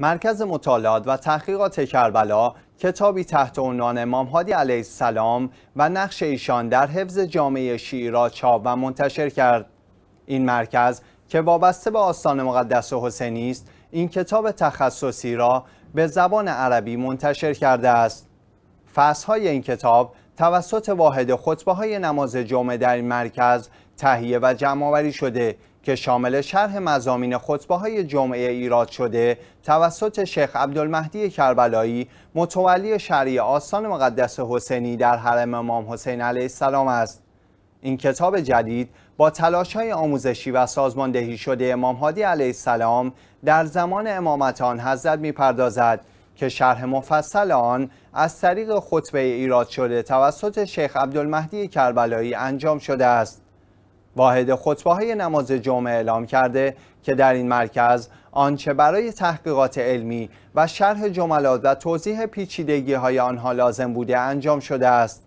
مرکز مطالعات و تحقیقات کربلا کتابی تحت عنوان امام هادی علیه السلام و نقش ایشان در حفظ جامعه شیعی را چاپ و منتشر کرد این مرکز که وابسته به آستان مقدس حسینی است این کتاب تخصصی را به زبان عربی منتشر کرده است فصلهای این کتاب توسط واحد خطبه های نماز جمعه در این مرکز تهیه و جمع‌آوری شده که شامل شرح مزامین خطبه های جمعه ایراد شده توسط شیخ عبدالمهدی کربلایی متولی شرعی آستان مقدس حسینی در حرم امام حسین علیه السلام است این کتاب جدید با تلاش های آموزشی و سازماندهی شده امام هادی علیه السلام در زمان امامت آن حضرت میپردازد که شرح مفصل آن از طریق خطبه ایراد شده توسط شیخ عبدالمهدی کربلایی انجام شده است واحد خطبه های نماز جمعه اعلام کرده که در این مرکز آنچه برای تحقیقات علمی و شرح جملات و توضیح پیچیدگی های آنها لازم بوده انجام شده است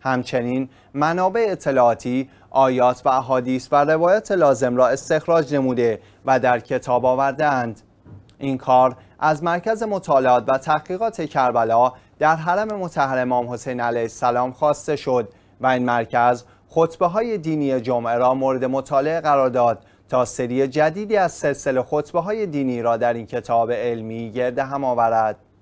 همچنین منابع اطلاعاتی آیات و احادیث و روایت لازم را استخراج نموده و در کتاب اند. این کار از مرکز مطالعات و تحقیقات کربلا در حرم متحرم امام حسین علیه السلام خواسته شد و این مرکز خطبه های دینی جمعه را مورد مطالعه قرار داد تا سری جدیدی از سلسله خطبه های دینی را در این کتاب علمی گرد هم آورد